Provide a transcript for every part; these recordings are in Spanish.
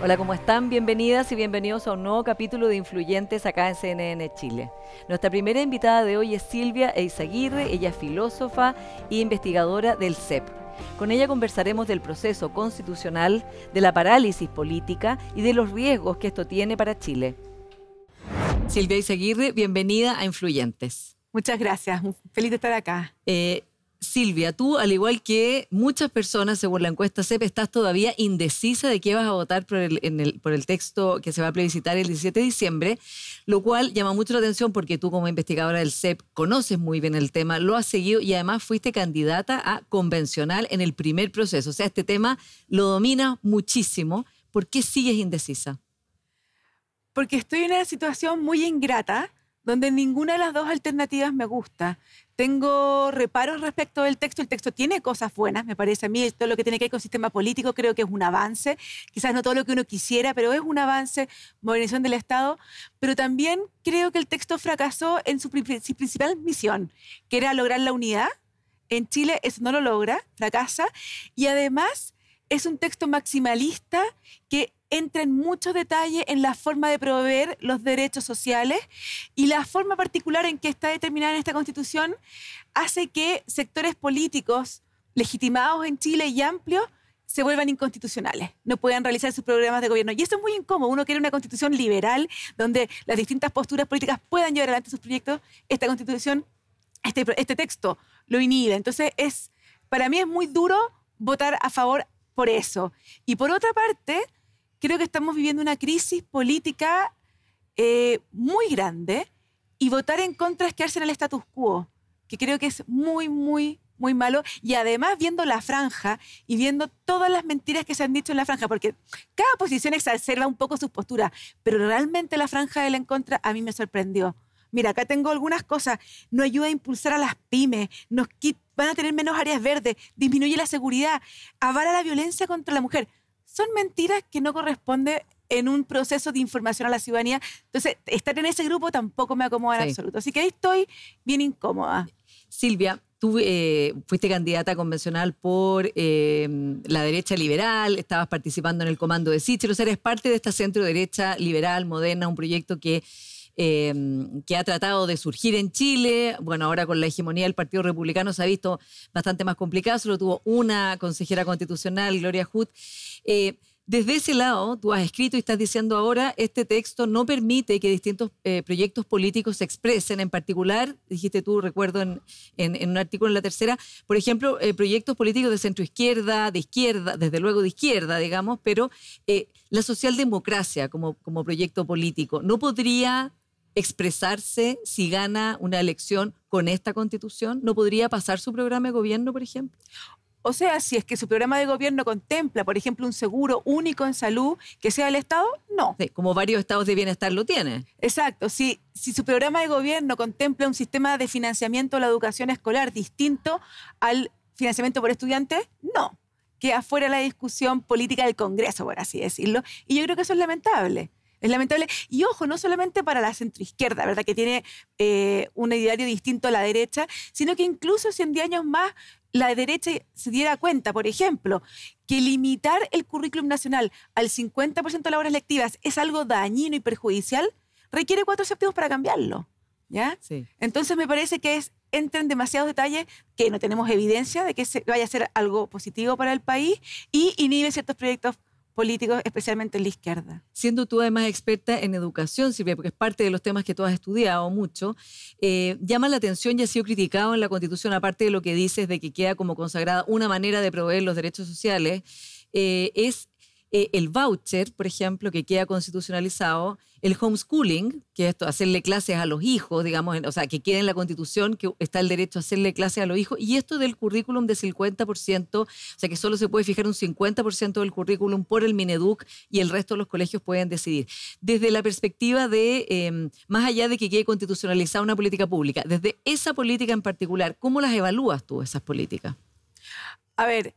Hola, ¿cómo están? Bienvenidas y bienvenidos a un nuevo capítulo de Influyentes acá en CNN Chile. Nuestra primera invitada de hoy es Silvia Eizaguirre, ella es filósofa e investigadora del CEP. Con ella conversaremos del proceso constitucional, de la parálisis política y de los riesgos que esto tiene para Chile. Silvia Eizaguirre, bienvenida a Influyentes. Muchas gracias, feliz de estar acá. Eh, Silvia, tú, al igual que muchas personas, según la encuesta CEP, estás todavía indecisa de qué vas a votar por el, por el texto que se va a plebiscitar el 17 de diciembre, lo cual llama mucho la atención porque tú como investigadora del CEP conoces muy bien el tema, lo has seguido y además fuiste candidata a convencional en el primer proceso. O sea, este tema lo domina muchísimo. ¿Por qué sigues indecisa? Porque estoy en una situación muy ingrata donde ninguna de las dos alternativas me gusta tengo reparos respecto del texto. El texto tiene cosas buenas, me parece a mí. Todo lo que tiene que ver con sistema político creo que es un avance. Quizás no todo lo que uno quisiera, pero es un avance, modernización del Estado. Pero también creo que el texto fracasó en su principal misión, que era lograr la unidad. En Chile eso no lo logra, fracasa. Y además es un texto maximalista que entra en mucho detalle en la forma de proveer los derechos sociales y la forma particular en que está determinada en esta constitución hace que sectores políticos legitimados en Chile y amplios se vuelvan inconstitucionales, no puedan realizar sus programas de gobierno. Y eso es muy incómodo. Uno quiere una constitución liberal donde las distintas posturas políticas puedan llevar adelante sus proyectos. Esta constitución, este, este texto, lo inhibe. Entonces, es, para mí es muy duro votar a favor por eso. Y por otra parte, creo que estamos viviendo una crisis política eh, muy grande y votar en contra es quedarse en el status quo, que creo que es muy, muy, muy malo. Y además viendo la franja y viendo todas las mentiras que se han dicho en la franja, porque cada posición exacerba un poco su postura, pero realmente la franja la en contra a mí me sorprendió. Mira, acá tengo algunas cosas. No ayuda a impulsar a las pymes, nos van a tener menos áreas verdes, disminuye la seguridad, avala la violencia contra la mujer son mentiras que no corresponden en un proceso de información a la ciudadanía. Entonces, estar en ese grupo tampoco me acomoda en absoluto. Así que ahí estoy bien incómoda. Silvia, tú eh, fuiste candidata convencional por eh, la derecha liberal, estabas participando en el comando de Sichel, o sea, eres parte de esta centro derecha liberal, moderna, un proyecto que Em, que ha tratado de surgir en Chile. Bueno, ahora con la hegemonía del Partido Republicano se ha visto bastante más complicado, solo tuvo una consejera constitucional, Gloria hut eh, desde ese lado, tú has escrito y estás diciendo ahora, este texto no permite que distintos eh, proyectos políticos se expresen, en particular, dijiste tú, recuerdo en, un artículo en la tercera, por ejemplo, eh, proyectos políticos de centro izquierda, de izquierda, desde luego de izquierda, digamos, pero la socialdemocracia como, como proyecto político, ¿no podría expresarse si gana una elección con esta constitución? ¿No podría pasar su programa de gobierno, por ejemplo? O sea, si es que su programa de gobierno contempla, por ejemplo, un seguro único en salud que sea el Estado, no. como varios estados de bienestar lo tienen. Exacto. Si, si su programa de gobierno contempla un sistema de financiamiento de la educación escolar distinto al financiamiento por estudiante, no. Que afuera la discusión política del Congreso, por así decirlo. Y yo creo que eso es lamentable. Es lamentable. Y ojo, no solamente para la centroizquierda, ¿verdad? Que tiene eh, un ideario distinto a la derecha, sino que incluso si en 10 años más la derecha se diera cuenta, por ejemplo, que limitar el currículum nacional al 50% de las horas lectivas es algo dañino y perjudicial, requiere cuatro séptimos para cambiarlo. ¿Ya? Entonces me parece que es entran en demasiados detalles que no tenemos evidencia de que se vaya a ser algo positivo para el país y inhibe ciertos proyectos políticos, especialmente en la izquierda. Siendo tú además experta en educación, Silvia, porque es parte de los temas que tú has estudiado mucho, eh, llama la atención y ha sido criticado en la Constitución, aparte de lo que dices de que queda como consagrada una manera de proveer los derechos sociales, eh, es eh, el voucher, por ejemplo, que queda constitucionalizado, el homeschooling, que es esto, hacerle clases a los hijos, digamos, o sea, que quieren en la constitución que está el derecho a hacerle clases a los hijos, y esto del currículum de 50%, o sea, que solo se puede fijar un 50% del currículum por el Mineduc y el resto de los colegios pueden decidir. Desde la perspectiva de, em, más allá de que quede constitucionalizada una política pública, desde esa política en particular, ¿cómo las evalúas tú, esas políticas? A ver,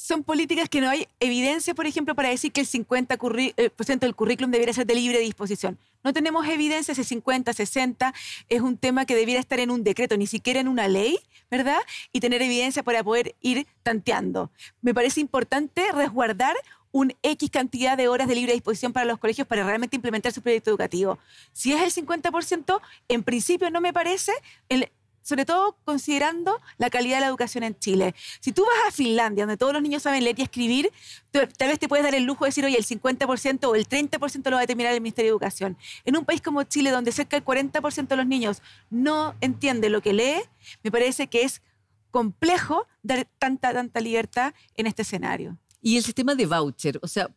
son políticas que no hay evidencia, por ejemplo, para decir que el 50% eh, del currículum debiera ser de libre disposición. No tenemos evidencia, si 50, 60 es un tema que debiera estar en un decreto, ni siquiera en una ley, ¿verdad? Y tener evidencia para poder ir tanteando. Me parece importante resguardar un X cantidad de horas de libre disposición para los colegios para realmente implementar su proyecto educativo. Si es el 50%, en principio no me parece sobre todo considerando la calidad de la educación en Chile. Si tú vas a Finlandia, donde todos los niños saben leer y escribir, tal vez te puedes dar el lujo de decir, oye, el 50% o el 30% lo va a determinar el Ministerio de Educación. En un país como Chile, donde cerca del 40% de los niños no entiende lo que lee, me parece que es complejo dar tanta, tanta libertad en este escenario. Y el sistema de voucher, o sea,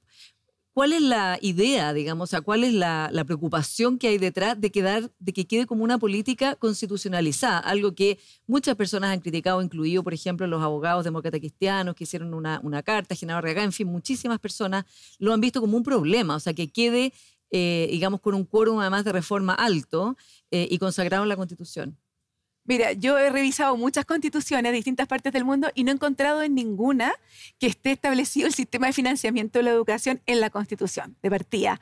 ¿Cuál es la idea, digamos, o sea, cuál es la, preocupación que hay detrás de, quedar, de que quede como una política constitucionalizada? Algo que muchas personas han criticado, incluido, por ejemplo, los abogados demócratas cristianos que hicieron una, carta, Genaro Arriaga, en fin, muchísimas personas lo han visto como un problema, o sea, que quede, eh, digamos, con un quórum además de reforma alto eh, y consagrado en la Constitución. Mira, yo he revisado muchas constituciones de distintas partes del mundo y no he encontrado en ninguna que esté establecido el sistema de financiamiento de la educación en la constitución, de partida.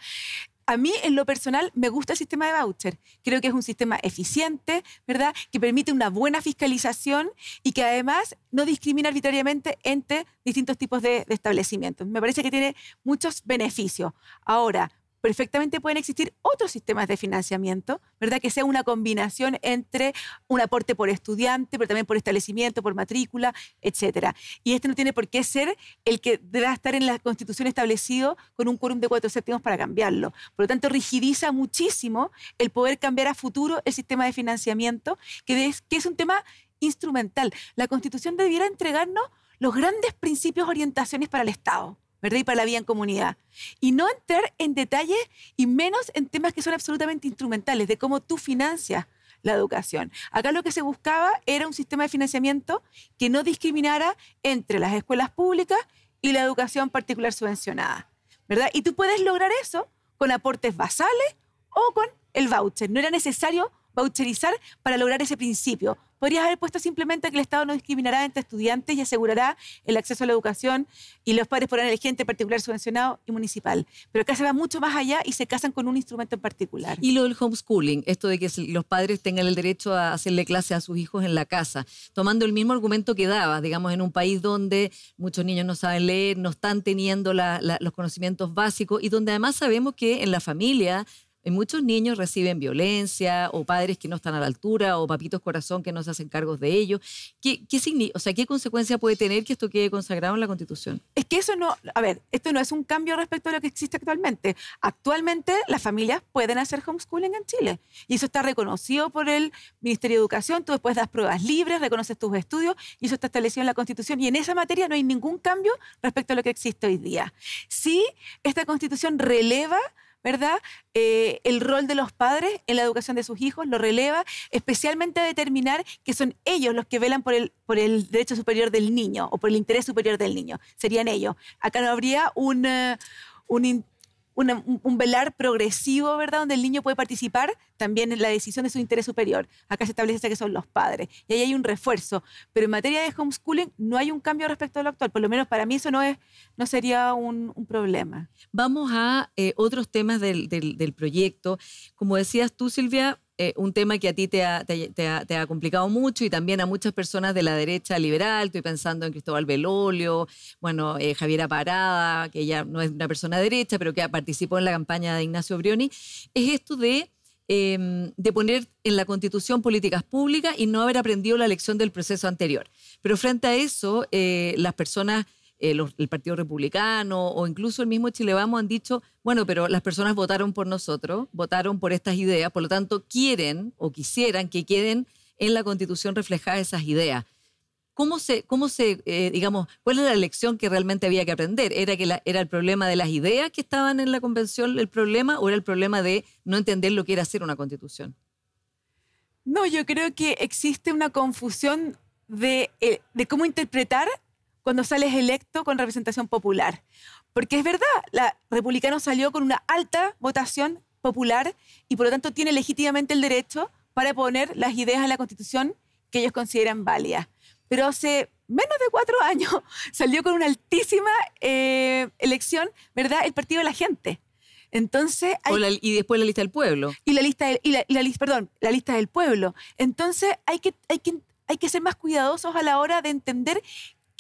A mí, en lo personal, me gusta el sistema de voucher. Creo que es un sistema eficiente, ¿verdad? Que permite una buena fiscalización y que además no discrimina arbitrariamente entre distintos tipos de, de establecimientos. Me parece que tiene muchos beneficios. Ahora, perfectamente pueden existir otros sistemas de financiamiento, ¿verdad? Que sea una combinación entre un aporte por estudiante, pero también por establecimiento, por matrícula, etcétera. Y este no tiene por qué ser el que debe estar en la Constitución establecido con un quórum de cuatro séptimos para cambiarlo. Por lo tanto, rigidiza muchísimo el poder cambiar a futuro el sistema de financiamiento, que es, que es un tema instrumental. La Constitución debiera entregarnos los grandes principios orientaciones para el Estado. ¿verdad? Y para la vida en comunidad. Y no entrar en detalles y menos en temas que son absolutamente instrumentales, de cómo tú financias la educación. Acá lo que se buscaba era un sistema de financiamiento que no discriminara entre las escuelas públicas y la educación particular subvencionada, ¿verdad? Y tú puedes lograr eso con aportes basales o con el voucher. No era necesario voucherizar para lograr ese principio, Podrías haber puesto simplemente que el Estado no discriminará entre estudiantes y asegurará el acceso a la educación y los padres podrán elegir entre particular subvencionado y municipal. Pero acá se va mucho más allá y se casan con un instrumento en particular. Y lo del homeschooling, esto de que los padres tengan el derecho a hacerle clase a sus hijos en la casa, tomando el mismo argumento que daba, digamos, en un país donde muchos niños no saben leer, no están teniendo los conocimientos básicos y donde además sabemos que en la familia muchos niños reciben violencia o padres que no están a la altura o papitos corazón que no se hacen cargos de ellos. ¿Qué, o sea, ¿qué consecuencia puede tener que esto quede consagrado en la Constitución? Es que eso no, a ver, esto no es un cambio respecto a lo que existe actualmente. Actualmente las familias pueden hacer homeschooling en Chile y eso está reconocido por el Ministerio de Educación. Tú después das pruebas libres, reconoces tus estudios y eso está establecido en la Constitución y en esa materia no hay ningún cambio respecto a lo que existe hoy día. Sí, esta Constitución releva ¿verdad? Eh, el rol de los padres en la educación de sus hijos, lo releva, especialmente a determinar que son ellos los que velan por el, por el derecho superior del niño o por el interés superior del niño. Serían ellos. Acá no habría un, eh, un un velar progresivo, ¿verdad? Donde el niño puede participar también en la decisión de su interés superior. Acá se establece que son los padres y ahí hay un refuerzo. Pero en materia de homeschooling no hay un cambio respecto a lo actual. Por lo menos para mí eso no, es, no sería un, problema. Vamos a eh, otros temas del proyecto. Como decías tú, Silvia, eh, un tema que a ti te ha, complicado mucho y también a muchas personas de la derecha liberal. Estoy pensando en Cristóbal Belolio, bueno, eh, Javiera Parada, que ya no es una persona de derecha, pero que participó en la campaña de Ignacio Brioni. Es esto de, em, de poner en la constitución políticas públicas y no haber aprendido la lección del proceso anterior. Pero frente a eso, eh, las personas eh, el Partido Republicano o incluso el mismo Chile han dicho, bueno, pero las personas votaron por nosotros, votaron por estas ideas, por lo tanto quieren o quisieran que queden en la Constitución reflejadas esas ideas. ¿Cómo se, cómo se eh, digamos, cuál es la lección que realmente había que aprender? ¿Era, que ¿Era el problema de las ideas que estaban en la Convención el problema o era el problema de no entender lo que era hacer una Constitución? No, yo creo que existe una confusión de, eh, de cómo interpretar cuando sales electo con representación popular. Porque es verdad, la republicano salió con una alta votación popular y por lo tanto tiene legítimamente el derecho para poner las ideas a la Constitución que ellos consideran válidas. Pero hace menos de cuatro años salió con una altísima eh, elección, ¿verdad? El Partido de la Gente. Entonces y después la lista del pueblo. Y la lista del, y la, lista perdón, la lista del pueblo. Entonces hay que, hay que, hay que ser más cuidadosos a la hora de entender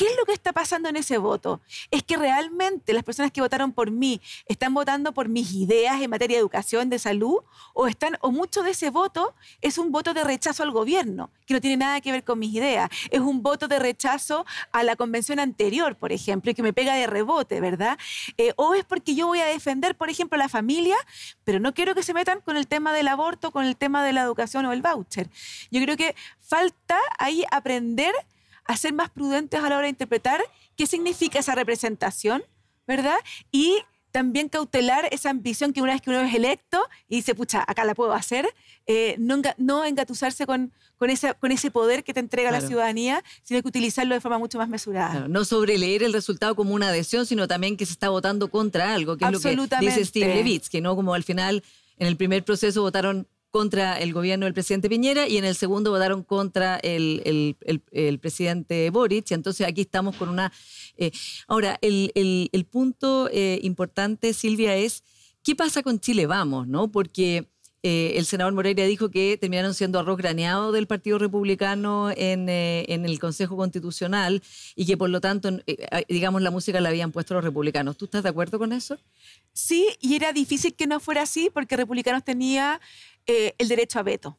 ¿Qué es lo que está pasando en ese voto? Es que realmente las personas que votaron por mí están votando por mis ideas en materia de educación, de salud, o, están, o mucho de ese voto es un voto de rechazo al gobierno, que no tiene nada que ver con mis ideas. Es un voto de rechazo a la convención anterior, por ejemplo, y que me pega de rebote, ¿verdad? Eh, o es porque yo voy a defender, por ejemplo, la familia, pero no quiero que se metan con el tema del aborto, con el tema de la educación o el voucher. Yo creo que falta ahí aprender a ser más prudentes a la hora de interpretar qué significa esa representación, ¿verdad? Y también cautelar esa ambición que una vez que uno es electo y dice, pucha, acá la puedo hacer, eh, no, engatusarse con, ese poder que te entrega la ciudadanía, sino que utilizarlo de forma mucho más mesurada. no sobreleer el resultado como una adhesión, sino también que se está votando contra algo, que es lo que dice Steve Levitz, que no como al final en el primer proceso votaron contra el gobierno del presidente Piñera y en el segundo votaron contra el, el, presidente Boric. Entonces aquí estamos con una... Eh, ahora, el, punto eh, importante, Silvia, es qué pasa con Chile Vamos, ¿no? Porque eh, el senador Moreira dijo que terminaron siendo arroz graneado del Partido Republicano en, en el Consejo Constitucional y que por lo tanto, digamos, la música la habían puesto los republicanos. ¿Tú estás de acuerdo con eso? Sí, y era difícil que no fuera así porque republicanos tenía eh, el derecho a veto.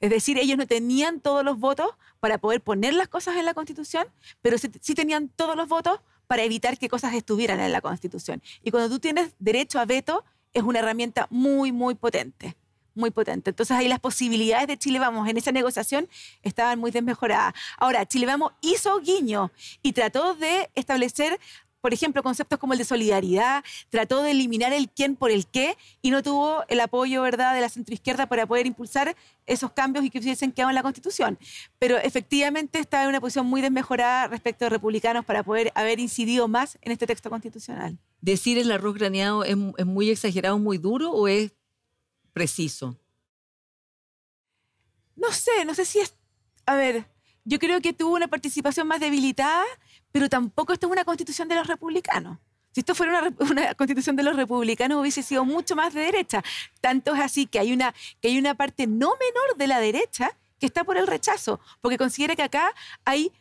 Es decir, ellos no tenían todos los votos para poder poner las cosas en la Constitución, pero sí, sí tenían todos los votos para evitar que cosas estuvieran en la Constitución. Y cuando tú tienes derecho a veto, es una herramienta muy, muy potente muy potente. Entonces ahí las posibilidades de Chile Vamos en esa negociación estaban muy desmejoradas. Ahora, Chile Vamos hizo guiño y trató de establecer por ejemplo, conceptos como el de solidaridad, trató de eliminar el quién por el qué y no tuvo el apoyo ¿verdad? de la centroizquierda para poder impulsar esos cambios y que hubiesen quedado en la Constitución. Pero efectivamente estaba en una posición muy desmejorada respecto a republicanos para poder haber incidido más en este texto constitucional. ¿Decir el arroz graneado es, es muy exagerado, muy duro o es preciso? No sé, no sé si es... A ver, yo creo que tuvo una participación más debilitada pero tampoco esto es una constitución de los republicanos. Si esto fuera una, constitución de los republicanos hubiese sido mucho más de derecha. Tanto es así que hay, una, que hay una parte no menor de la derecha que está por el rechazo, porque considera que acá hay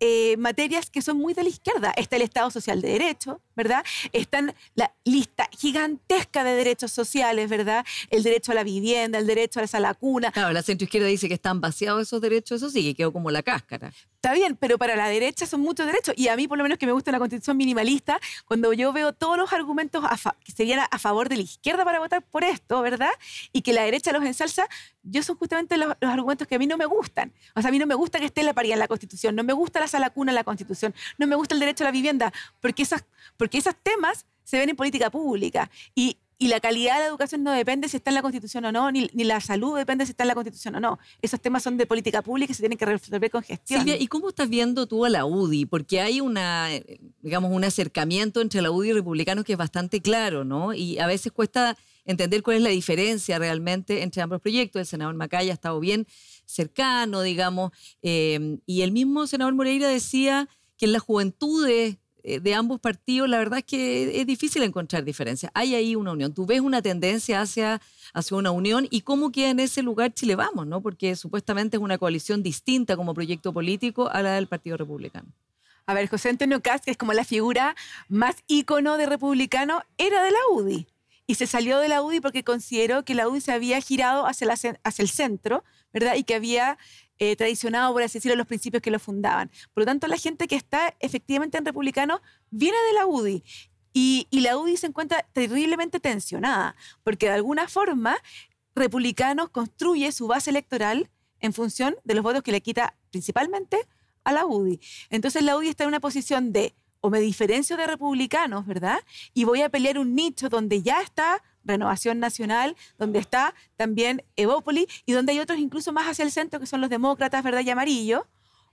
eh, materias que son muy de la izquierda. Está el Estado Social de Derecho, ¿verdad? Están la lista gigantesca de derechos sociales, ¿verdad? El derecho a la vivienda, el derecho a esa lacuna Claro, la izquierda dice que están vaciados esos derechos, eso sí, que quedó como la cáscara. Está bien, pero para la derecha son muchos derechos. Y a mí, por lo menos, que me gusta la constitución minimalista, cuando yo veo todos los argumentos que serían a favor de la izquierda para votar por esto, ¿verdad? Y que la derecha los ensalza, yo son justamente los, argumentos que a mí no me gustan. O sea, a mí no me gusta que esté la paridad en la constitución, no me gusta la sala cuna en la constitución, no me gusta el derecho a la vivienda, porque esas porque esos temas se ven en política pública. Y, la calidad de la educación no depende si está en la Constitución o no, ni, la salud depende si está en la Constitución o no. Esos temas son de política pública y se tienen que resolver con gestión. Silvia, ¿y cómo estás viendo tú a la UDI? Porque hay un acercamiento entre la UDI y republicanos que es bastante claro, ¿no? Y a veces cuesta entender cuál es la diferencia realmente entre ambos proyectos. El senador Macaya ha estado bien cercano, digamos, eh, y el mismo senador Moreira decía que en las juventudes eh, de ambos partidos, la verdad es que es difícil encontrar diferencias. Hay ahí una unión. Tú ves una tendencia hacia, hacia una unión y cómo queda en ese lugar Chile Vamos, ¿no? Porque supuestamente es una coalición distinta como proyecto político a la del Partido Republicano. A ver, José Antonio Cast, que es como la figura más ícono de republicano, era de la UDI y se salió de la UDI porque consideró que la UDI se había girado hacia, hacia el centro, ¿verdad? Y que había eh, tradicionado, por así decirlo, los principios que lo fundaban. Por lo tanto, la gente que está efectivamente en republicano viene de la UDI. Y, la UDI se encuentra terriblemente tensionada, porque de alguna forma Republicanos construye su base electoral en función de los votos que le quita principalmente a la UDI. Entonces la UDI está en una posición de o me diferencio de republicanos, ¿verdad? Y voy a pelear un nicho donde ya está Renovación Nacional, donde está también Evópoli y donde hay otros incluso más hacia el centro que son los demócratas, ¿verdad? Y amarillo.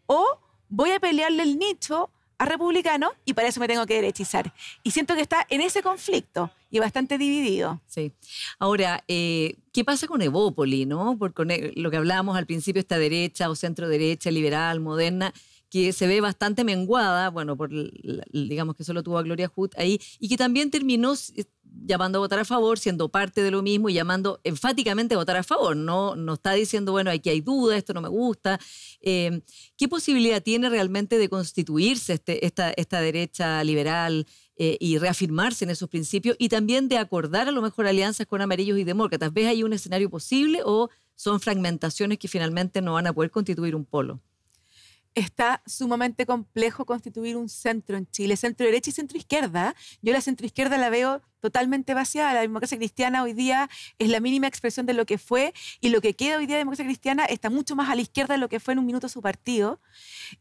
O voy a pelearle el nicho a Republicano y para eso me tengo que derechizar. Y siento que está en ese conflicto y bastante dividido. Sí. Ahora, eh, ¿qué pasa con Evópoli, no? Porque eh, lo que hablábamos al principio, esta derecha o centro derecha, liberal, moderna, que se ve bastante menguada, bueno, por, digamos que solo tuvo a Gloria Hood ahí, y que también terminó eh, llamando a votar a favor, siendo parte de lo mismo y llamando enfáticamente a votar a favor. No, no está diciendo, bueno, aquí hay duda, esto no me gusta. Em, ¿Qué posibilidad tiene realmente de constituirse este, esta, esta derecha liberal eh, y reafirmarse en esos principios y también de acordar a lo mejor alianzas con amarillos y demócratas? ¿Ves ahí un escenario posible o son fragmentaciones que finalmente no van a poder constituir un polo? está sumamente complejo constituir un centro en Chile, centro derecha y centro izquierda. Yo la centro izquierda la veo totalmente vaciada. La democracia cristiana hoy día es la mínima expresión de lo que fue y lo que queda hoy día de democracia cristiana está mucho más a la izquierda de lo que fue en un minuto su partido.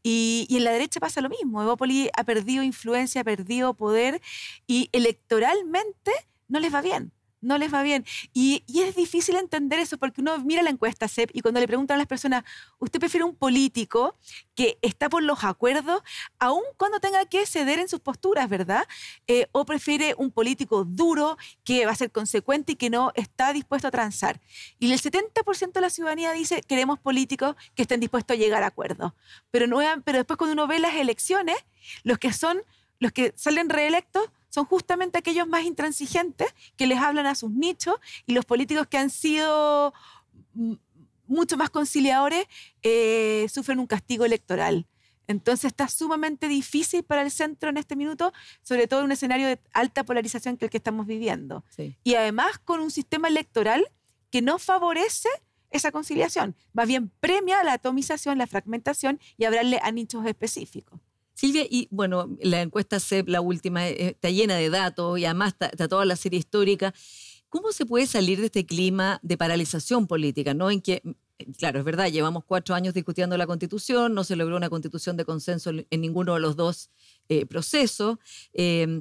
Y, y en la derecha pasa lo mismo. Evópoli ha perdido influencia, ha perdido poder y electoralmente no les va bien no les va bien. Y, es difícil entender eso porque uno mira la encuesta CEP y cuando le preguntan a las personas, ¿usted prefiere un político que está por los acuerdos, aun cuando tenga que ceder en sus posturas, ¿verdad? Eh, ¿O prefiere un político duro que va a ser consecuente y que no está dispuesto a transar? Y el 70% de la ciudadanía dice, queremos políticos que estén dispuestos a llegar a acuerdos. Pero, pero después cuando uno ve las elecciones, los que son los que salen reelectos son justamente aquellos más intransigentes que les hablan a sus nichos y los políticos que han sido mucho más conciliadores eh, sufren un castigo electoral. Entonces está sumamente difícil para el centro en este minuto, sobre todo en un escenario de alta polarización que el que estamos viviendo. Y además con un sistema electoral que no favorece esa conciliación, más bien premia la atomización, la fragmentación y hablarle a nichos específicos. Silvia, y bueno, la encuesta CEP, la última, eh, está llena de datos y además está, toda la serie histórica. ¿Cómo se puede salir de este clima de paralización política, En que mm, eh, claro, es verdad, llevamos cuatro años discutiendo la constitución, no se logró una constitución de consenso en ninguno de los dos eh, procesos, em,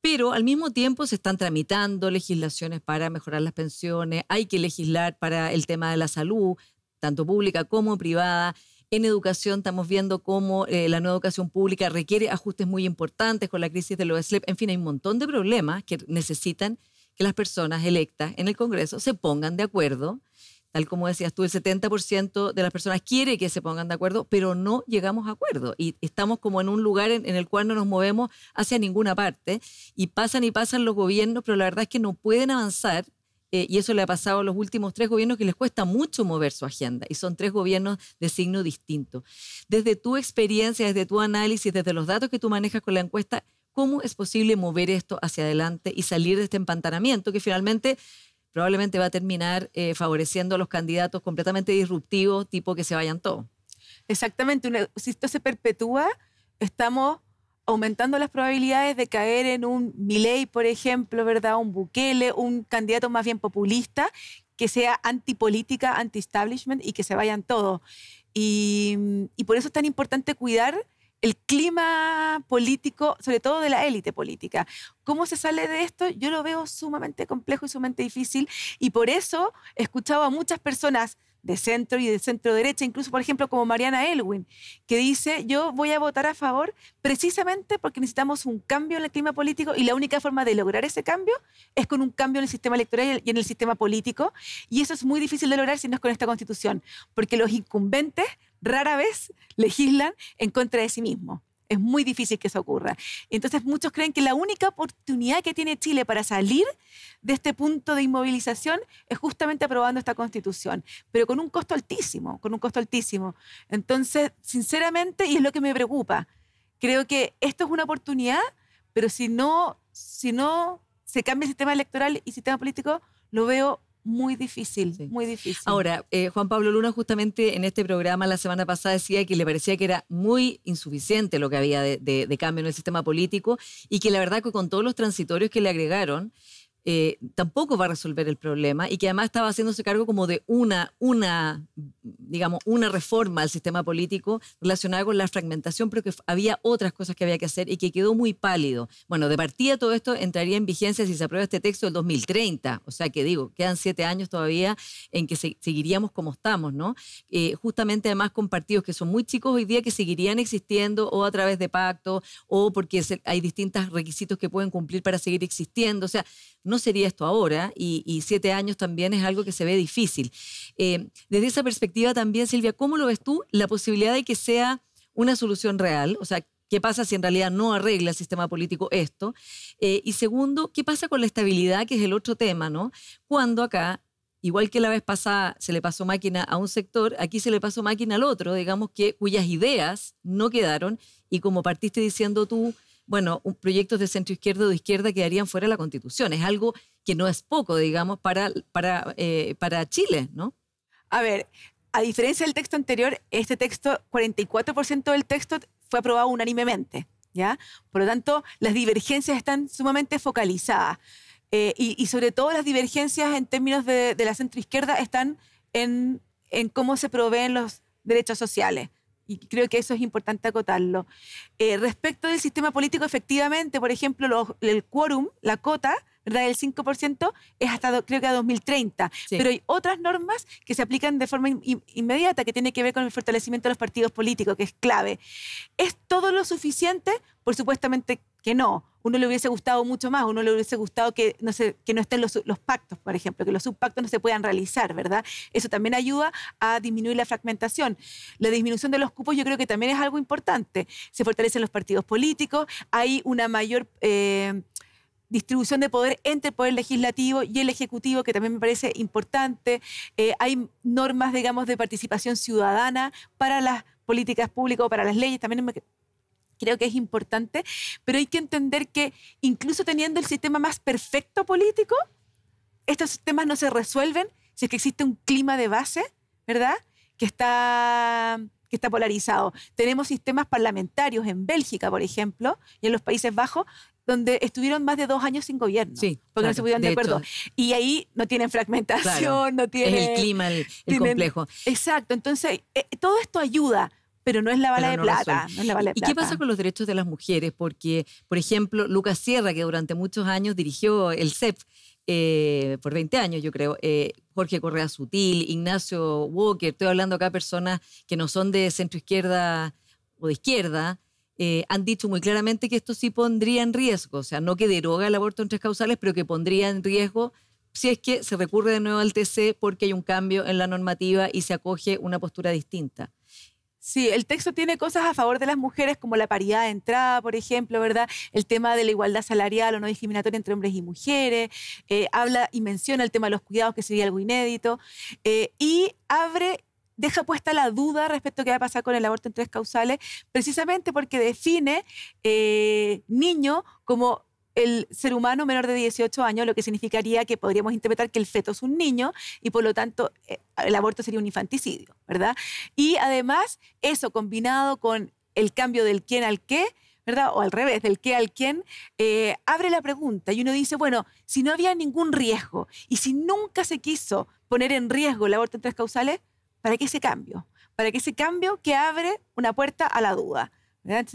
pero al mismo tiempo se están tramitando legislaciones para mejorar las pensiones, hay que legislar para el tema de la salud, tanto pública como privada, en educación estamos viendo cómo eh, la nueva educación pública requiere ajustes muy importantes con la crisis de los SLEP. En fin, hay un montón de problemas que necesitan que las personas electas en el Congreso se pongan de acuerdo. Tal como decías tú, el 70% de las personas quiere que se pongan de acuerdo, pero no llegamos a acuerdo. Y estamos como en un lugar en el cual no nos movemos hacia ninguna parte. Y pasan y pasan los gobiernos, pero la verdad es que no pueden avanzar eh, y eso le ha pasado a los últimos tres gobiernos que les cuesta mucho mover su agenda y son tres gobiernos de signo distinto. Desde tu experiencia, desde tu análisis, desde los datos que tú manejas con la encuesta, ¿cómo es posible mover esto hacia adelante y salir de este empantanamiento que finalmente probablemente va a terminar eh, favoreciendo a los candidatos completamente disruptivos, tipo que se vayan todos? Exactamente, si esto se perpetúa, estamos aumentando las probabilidades de caer en un Milei, por ejemplo, ¿verdad? Un Bukele, un candidato más bien populista, que sea antipolítica, anti-establishment y que se vayan todos. Y, y, por eso es tan importante cuidar el clima político, sobre todo de la élite política. ¿Cómo se sale de esto? Yo lo veo sumamente complejo y sumamente difícil y por eso he escuchado a muchas personas de centro y de centro derecha, incluso por ejemplo como Mariana Elwin, que dice yo voy a votar a favor precisamente porque necesitamos un cambio en el clima político y la única forma de lograr ese cambio es con un cambio en el sistema electoral y en el sistema político y eso es muy difícil de lograr si no es con esta constitución, porque los incumbentes rara vez legislan en contra de sí mismos. Es muy difícil que eso ocurra. Entonces muchos creen que la única oportunidad que tiene Chile para salir de este punto de inmovilización es justamente aprobando esta constitución, pero con un costo altísimo, con un costo altísimo. Entonces, sinceramente, y es lo que me preocupa, creo que esto es una oportunidad, pero si no, si no se cambia el sistema electoral y sistema político, lo veo muy difícil, muy difícil. Ahora, eh, Juan Pablo Luna justamente en este programa la semana pasada decía que le parecía que era muy insuficiente lo que había de, de cambio en el sistema político y que la verdad que con todos los transitorios que le agregaron, eh, tampoco va a resolver el problema y que además estaba haciéndose cargo como de una, una, digamos, una reforma al sistema político relacionada con la fragmentación, pero que había otras cosas que había que hacer y que quedó muy pálido. Bueno, de partida todo esto entraría en vigencia si se aprueba este texto del 2030, o sea que digo, quedan siete años todavía en que seguiríamos como estamos, ¿no? Eh, justamente además con partidos que son muy chicos hoy día que seguirían existiendo o a través de pactos o porque hay distintos requisitos que pueden cumplir para seguir existiendo, o sea, no sería esto ahora y, siete años también es algo que se ve difícil. Eh, desde esa perspectiva también, Silvia, ¿cómo lo ves tú la posibilidad de que sea una solución real? O sea, ¿Qué pasa si en realidad no arregla el sistema político esto? Eh, y segundo, ¿qué pasa con la estabilidad, que es el otro tema, ¿no? Cuando acá, igual que la vez pasada se le pasó máquina a un sector, aquí se le pasó máquina al otro, digamos que cuyas ideas no quedaron y como partiste diciendo tú, bueno, un, proyectos de centro izquierda o de izquierda quedarían fuera de la Constitución. Es algo que no es poco, digamos, para, para, eh, para Chile, ¿no? A ver, a diferencia del texto anterior, este texto, 44% del texto fue aprobado unánimemente, ¿ya? Por lo tanto, las divergencias están sumamente focalizadas. Eh, y, sobre todo las divergencias en términos de, la centro izquierda están en, en cómo se proveen los derechos sociales y creo que eso es importante acotarlo. Eh, respecto del sistema político, efectivamente, por ejemplo, el quórum, la cota, ¿verdad? El 5% es hasta, creo que a 2030. Pero hay otras normas que se aplican de forma inmediata, que tiene que ver con el fortalecimiento de los partidos políticos, que es clave. ¿Es todo lo suficiente? Por supuestamente que no uno le hubiese gustado mucho más, uno le hubiese gustado que no, estén los, pactos, por ejemplo, que los subpactos no se puedan realizar, ¿verdad? Eso también ayuda a disminuir la fragmentación. La disminución de los cupos yo creo que también es algo importante. Se fortalecen los partidos políticos, hay una mayor... Eh, distribución de poder entre el poder legislativo y el ejecutivo, que también me parece importante. Eh, hay normas, digamos, de participación ciudadana para las políticas públicas o para las leyes. También me creo que es importante, pero hay que entender que incluso teniendo el sistema más perfecto político, estos temas no se resuelven si es que existe un clima de base, ¿verdad? Que está que está polarizado. Tenemos sistemas parlamentarios en Bélgica, por ejemplo, y en los Países Bajos, donde estuvieron más de dos años sin gobierno, sí, porque no se pudieron de, acuerdo. y ahí no tienen fragmentación, no tienen... Es el clima, el, complejo. Exacto, entonces eh, todo esto ayuda pero no es la bala de plata. es la bala de ¿Y qué pasa con los derechos de las mujeres? Porque, por ejemplo, Lucas Sierra, que durante muchos años dirigió el CEP, eh, por 20 años, yo creo, eh, Jorge Correa Sutil, Ignacio Walker, estoy hablando acá personas que no son de centro izquierda o de izquierda, eh, han dicho muy claramente que esto sí pondría en riesgo, o sea, no que deroga el aborto en tres causales, pero que pondría en riesgo si es que se recurre de nuevo al TC porque hay un cambio en la normativa y se acoge una postura distinta. Sí, el texto tiene cosas a favor de las mujeres, como la paridad de entrada, por ejemplo, ¿verdad? El tema de la igualdad salarial o no discriminatoria entre hombres y mujeres. Eh, habla y menciona el tema de los cuidados, que sería algo inédito. Eh, y abre deja puesta la duda respecto a qué va a pasar con el aborto en tres causales, precisamente porque define eh, niño como el ser humano menor de 18 años, lo que significaría que podríamos interpretar que el feto es un niño y por lo tanto eh, el aborto sería un infanticidio, ¿verdad? Y además eso combinado con el cambio del quién al qué, ¿verdad? O al revés, del qué al quién, eh, abre la pregunta y uno dice, bueno, si no había ningún riesgo y si nunca se quiso poner en riesgo el aborto en tres causales, ¿para qué ese cambio? ¿Para qué ese cambio que abre una puerta a la duda?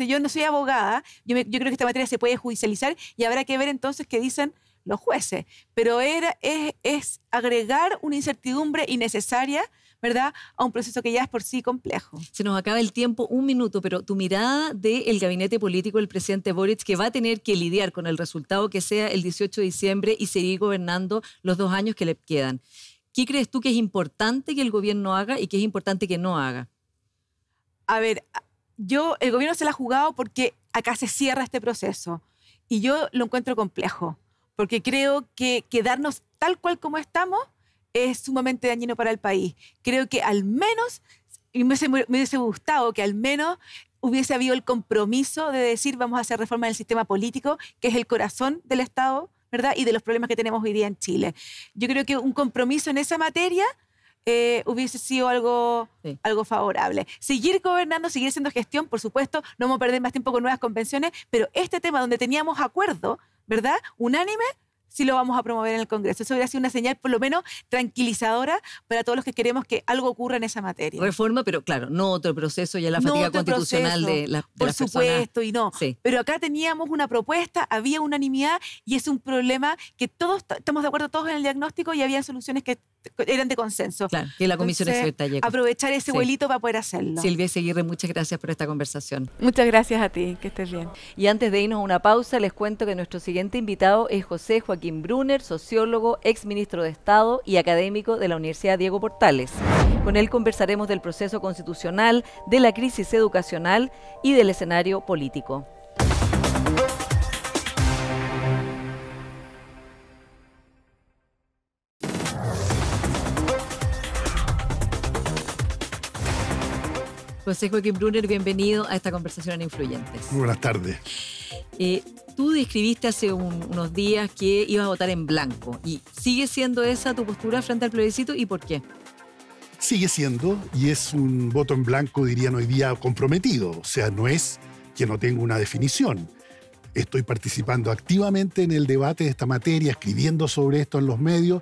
yo no soy abogada, yo, creo que esta materia se puede judicializar y habrá que ver entonces qué dicen los jueces. Pero es, agregar una incertidumbre innecesaria ¿verdad? A un proceso que ya es por sí complejo. Se nos acaba el tiempo, un minuto, pero tu mirada del gabinete político del presidente Boric, que va a tener que lidiar con el resultado que sea el 18 de diciembre y seguir gobernando los dos años que le quedan. ¿Qué crees tú que es importante que el gobierno haga y qué es importante que no haga? A ver, yo, el gobierno se la ha jugado porque acá se cierra este proceso. Y yo lo encuentro complejo, porque creo que quedarnos tal cual como estamos es sumamente dañino para el país. Creo que al menos, y me, me hubiese gustado que al menos hubiese habido el compromiso de decir vamos a hacer reforma del sistema político, que es el corazón del Estado, ¿verdad? Y de los problemas que tenemos hoy día en Chile. Yo creo que un compromiso en esa materia eh, hubiese sido algo, algo favorable. Seguir gobernando, seguir siendo gestión, por supuesto, no vamos a perder más tiempo con nuevas convenciones, pero este tema donde teníamos acuerdo, ¿verdad? Unánime, sí lo vamos a promover en el Congreso. Eso hubiera sido una señal, por lo menos, tranquilizadora para todos los que queremos que algo ocurra en esa materia. Reforma, pero claro, no otro proceso, ya la fatiga constitucional de, la, de Por supuesto, y no. Pero acá teníamos una propuesta, había unanimidad y es un problema que todos estamos de acuerdo todos en el diagnóstico y había soluciones que eran de consenso. Claro, que la comisión Aprovechar ese vuelito para poder hacerlo. Silvia Seguirre, muchas gracias por esta conversación. Muchas gracias a ti, que estés bien. Y antes de irnos a una pausa, les cuento que nuestro siguiente invitado es José Joaquín Brunner, sociólogo, exministro de Estado y académico de la Universidad Diego Portales. Con él conversaremos del proceso constitucional, de la crisis educacional y del escenario político. José Joaquín Brunner, bienvenido a esta conversación en Influyentes. buenas tardes. Eh, tú describiste hace unos días que ibas a votar en blanco y sigue siendo esa tu postura frente al plebiscito y por qué. Sigue siendo y es un voto en blanco, dirían hoy día, comprometido. O sea, no es que no tenga una definición. Estoy participando activamente en el debate de esta materia, escribiendo sobre esto en los medios,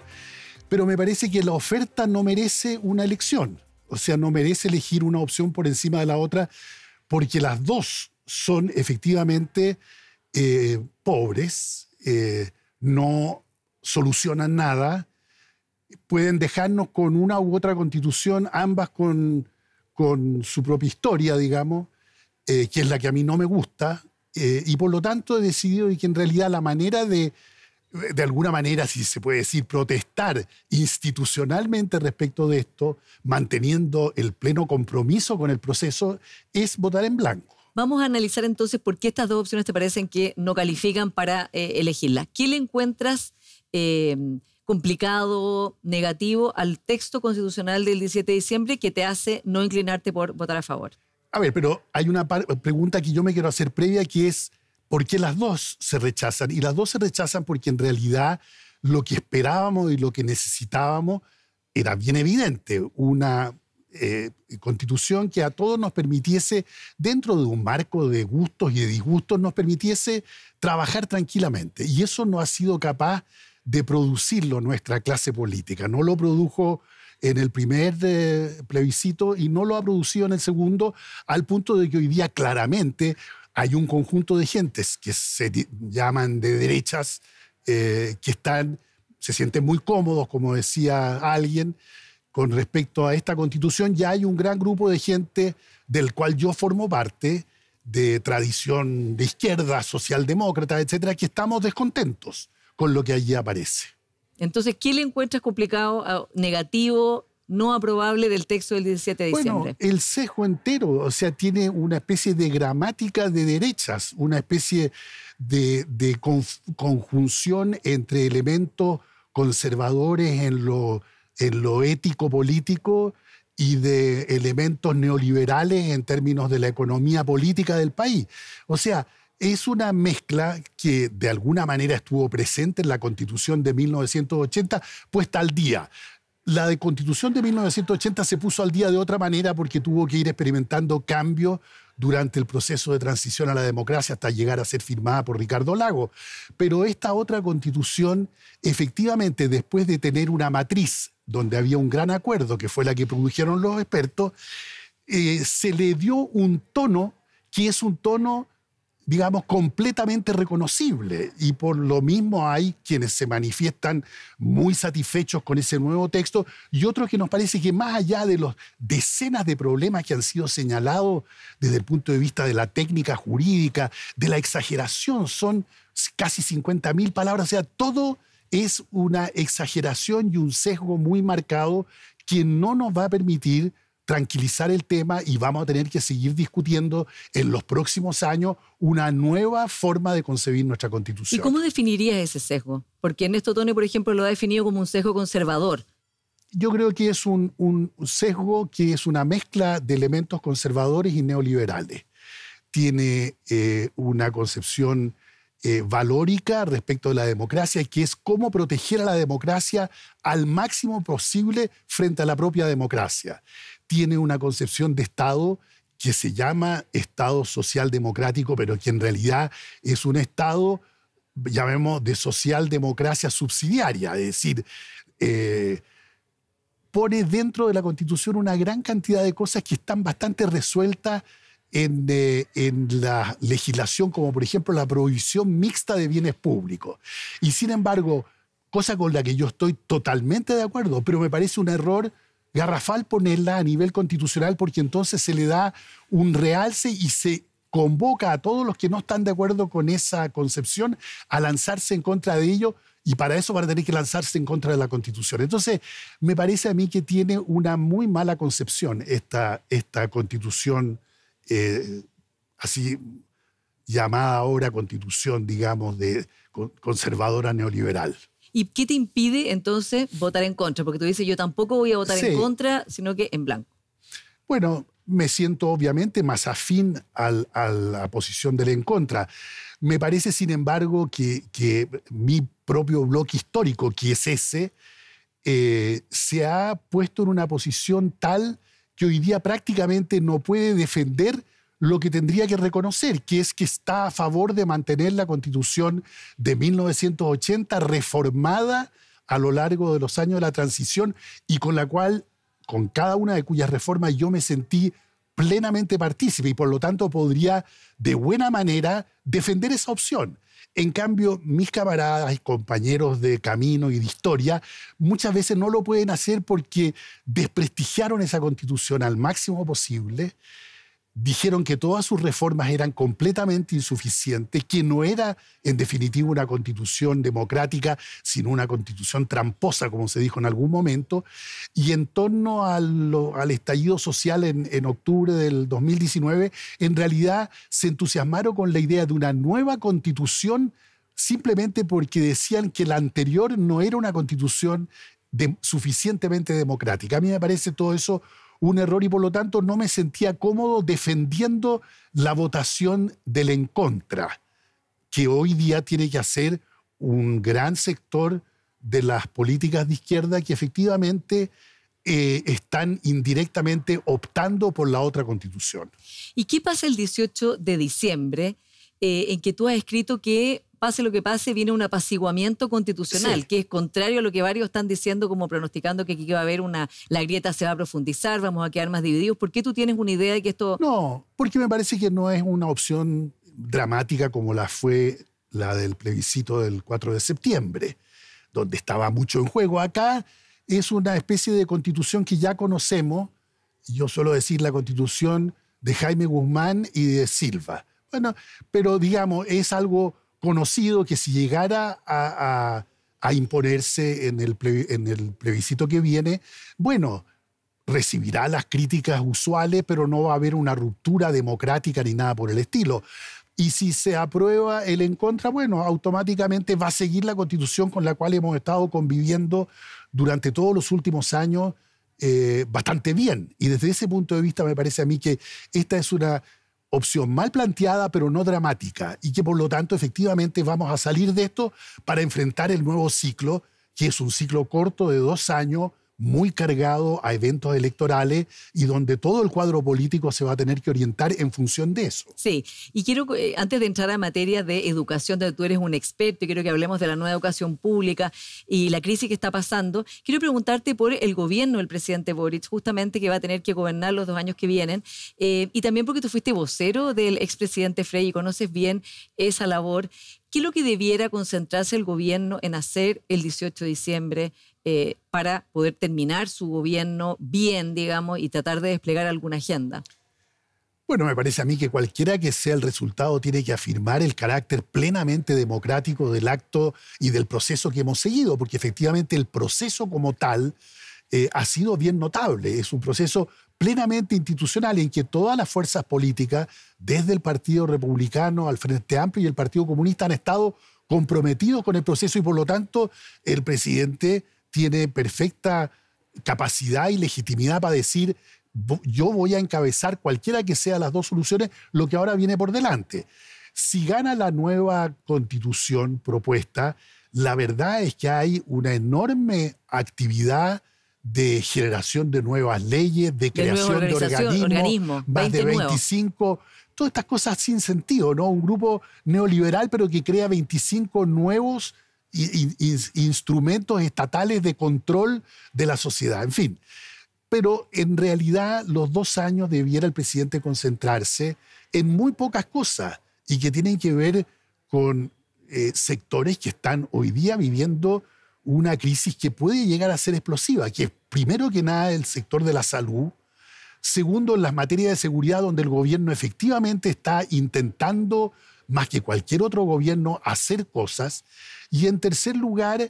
pero me parece que la oferta no merece una elección. O sea, no merece elegir una opción por encima de la otra porque las dos son efectivamente eh, pobres, eh, no solucionan nada, pueden dejarnos con una u otra constitución, ambas con, con su propia historia, digamos, eh, que es la que a mí no me gusta, y por lo tanto he decidido que en realidad la manera de de alguna manera, si se puede decir, protestar institucionalmente respecto de esto, manteniendo el pleno compromiso con el proceso, es votar en blanco. Vamos a analizar entonces por qué estas dos opciones te parecen que no califican para eh, elegirlas. ¿Qué le encuentras eh, complicado, negativo al texto constitucional del 17 de diciembre que te hace no inclinarte por votar a favor? A ver, pero hay una pregunta que yo me quiero hacer previa que es porque las dos se rechazan. Y las dos se rechazan porque en realidad lo que esperábamos y lo que necesitábamos era bien evidente, una eh, constitución que a todos nos permitiese, dentro de un marco de gustos y de disgustos, nos permitiese trabajar tranquilamente. Y eso no ha sido capaz de producirlo nuestra clase política. No lo produjo en el primer eh, plebiscito y no lo ha producido en el segundo, al punto de que hoy día claramente hay un conjunto de gentes que se llaman de derechas, eh, que están, se sienten muy cómodos, como decía alguien, con respecto a esta constitución. Ya hay un gran grupo de gente del cual yo formo parte, de tradición de izquierda, socialdemócrata, etcétera, que estamos descontentos con lo que allí aparece. Entonces, ¿qué le encuentras complicado, negativo no aprobable del texto del 17 de diciembre. Bueno, el sesgo entero, o sea, tiene una especie de gramática de derechas, una especie de, conjunción entre elementos conservadores en lo, en lo ético-político y de elementos neoliberales en términos de la economía política del país. O sea, es una mezcla que de alguna manera estuvo presente en la constitución de 1980, puesta al día la de constitución de 1980 se puso al día de otra manera porque tuvo que ir experimentando cambios durante el proceso de transición a la democracia hasta llegar a ser firmada por Ricardo Lago. Pero esta otra constitución, efectivamente, después de tener una matriz donde había un gran acuerdo, que fue la que produjeron los expertos, eh, se le dio un tono que es un tono digamos, completamente reconocible. Y por lo mismo hay quienes se manifiestan muy satisfechos con ese nuevo texto y otros que nos parece que más allá de los decenas de problemas que han sido señalados desde el punto de vista de la técnica jurídica, de la exageración, son casi 50.000 palabras, o sea, todo es una exageración y un sesgo muy marcado que no nos va a permitir tranquilizar el tema y vamos a tener que seguir discutiendo en los próximos años una nueva forma de concebir nuestra constitución. ¿Y cómo definirías ese sesgo? Porque Ernesto Tone, por ejemplo, lo ha definido como un sesgo conservador. Yo creo que es un, sesgo que es una mezcla de elementos conservadores y neoliberales. Tiene eh, una concepción eh, valórica respecto de la democracia, que es cómo proteger a la democracia al máximo posible frente a la propia democracia tiene una concepción de Estado que se llama Estado democrático, pero que en realidad es un Estado, llamemos, de socialdemocracia subsidiaria, es decir, eh, pone dentro de la Constitución una gran cantidad de cosas que están bastante resueltas en, eh, en, la legislación, como por ejemplo la provisión mixta de bienes públicos. Y sin embargo, cosa con la que yo estoy totalmente de acuerdo, pero me parece un error garrafal ponerla a nivel constitucional porque entonces se le da un realce y se convoca a todos los que no están de acuerdo con esa concepción a lanzarse en contra de ello y para eso van a tener que lanzarse en contra de la Constitución. Entonces, me parece a mí que tiene una muy mala concepción esta, esta Constitución, eh, así llamada ahora Constitución, digamos, de conservadora neoliberal. ¿Y qué te impide entonces votar en contra? Porque tú dices, yo tampoco voy a votar en contra, sino que en blanco. Bueno, me siento obviamente más afín a la posición del en contra. Me parece, sin embargo, que, mi propio bloque histórico, que es ese, eh, se ha puesto en una posición tal que hoy día prácticamente no puede defender lo que tendría que reconocer, que es que está a favor de mantener la constitución de 1980 reformada a lo largo de los años de la transición y con la cual, con cada una de cuyas reformas yo me sentí plenamente partícipe y por lo tanto podría de buena manera defender esa opción. En cambio, mis camaradas y compañeros de camino y de historia muchas veces no lo pueden hacer porque desprestigiaron esa constitución al máximo posible dijeron que todas sus reformas eran completamente insuficientes, que no era en definitiva una constitución democrática, sino una constitución tramposa, como se dijo en algún momento, y en torno al, estallido social en, octubre del 2019, en realidad se entusiasmaron con la idea de una nueva constitución simplemente porque decían que la anterior no era una constitución suficientemente democrática. A mí me parece todo eso un error y por lo tanto no me sentía cómodo defendiendo la votación del en contra, que hoy día tiene que hacer un gran sector de las políticas de izquierda que efectivamente eh, están indirectamente optando por la otra constitución. ¿Y qué pasa el 18 de diciembre eh, en que tú has escrito que pase lo que pase, viene un apaciguamiento constitucional, que es contrario a lo que varios están diciendo, como pronosticando que aquí va a haber una, la grieta se va a profundizar, vamos a quedar más divididos. ¿Por qué tú tienes una idea de que esto... No, porque me parece que no es una opción dramática como la fue la del plebiscito del 4 de septiembre, donde estaba mucho en juego. Acá es una especie de constitución que ya conocemos, yo suelo decir la constitución de Jaime Guzmán y de Silva. Bueno, pero digamos, es algo conocido que si llegara a, imponerse en el, plebiscito que viene, bueno, recibirá las críticas usuales, pero no va a haber una ruptura democrática ni nada por el estilo. Y si se aprueba el en contra, bueno, automáticamente va a seguir la constitución con la cual hemos estado conviviendo durante todos los últimos años eh, bastante bien. Y desde ese punto de vista me parece a mí que esta es una opción mal planteada, pero no dramática, y que por lo tanto efectivamente vamos a salir de esto para enfrentar el nuevo ciclo, que es un ciclo corto de dos años, muy cargado a eventos electorales y donde todo el cuadro político se va a tener que orientar en función de eso. Sí, y quiero, eh, antes de entrar a materia de educación, donde tú eres un experto y quiero que hablemos de la nueva educación pública y la crisis que está pasando, quiero preguntarte por el gobierno del presidente Boric, justamente que va a tener que gobernar los dos años que vienen, eh, y también porque tú fuiste vocero del expresidente Frey y conoces bien esa labor. ¿Qué es lo que debiera concentrarse el gobierno en hacer el 18 de diciembre? Eh, para poder terminar su gobierno bien, digamos, y tratar de desplegar alguna agenda? Bueno, me parece a mí que cualquiera que sea el resultado tiene que afirmar el carácter plenamente democrático del acto y del proceso que hemos seguido, porque efectivamente el proceso como tal eh, ha sido bien notable. Es un proceso plenamente institucional en que todas las fuerzas políticas, desde el Partido Republicano al Frente Amplio y el Partido Comunista, han estado comprometidos con el proceso y por lo tanto el presidente tiene perfecta capacidad y legitimidad para decir yo voy a encabezar cualquiera que sea las dos soluciones, lo que ahora viene por delante. Si gana la nueva constitución propuesta, la verdad es que hay una enorme actividad de generación de nuevas leyes, de, creación de organismos, más de 25, todas estas cosas sin sentido, ¿no? Un grupo neoliberal pero que crea 25 nuevos instrumentos estatales de control de la sociedad, en fin. Pero en realidad los dos años debiera el presidente concentrarse en muy pocas cosas y que tienen que ver con eh, sectores que están hoy día viviendo una crisis que puede llegar a ser explosiva, que es primero que nada el sector de la salud, segundo en las materias de seguridad donde el gobierno efectivamente está intentando más que cualquier otro gobierno, hacer cosas. Y en tercer lugar,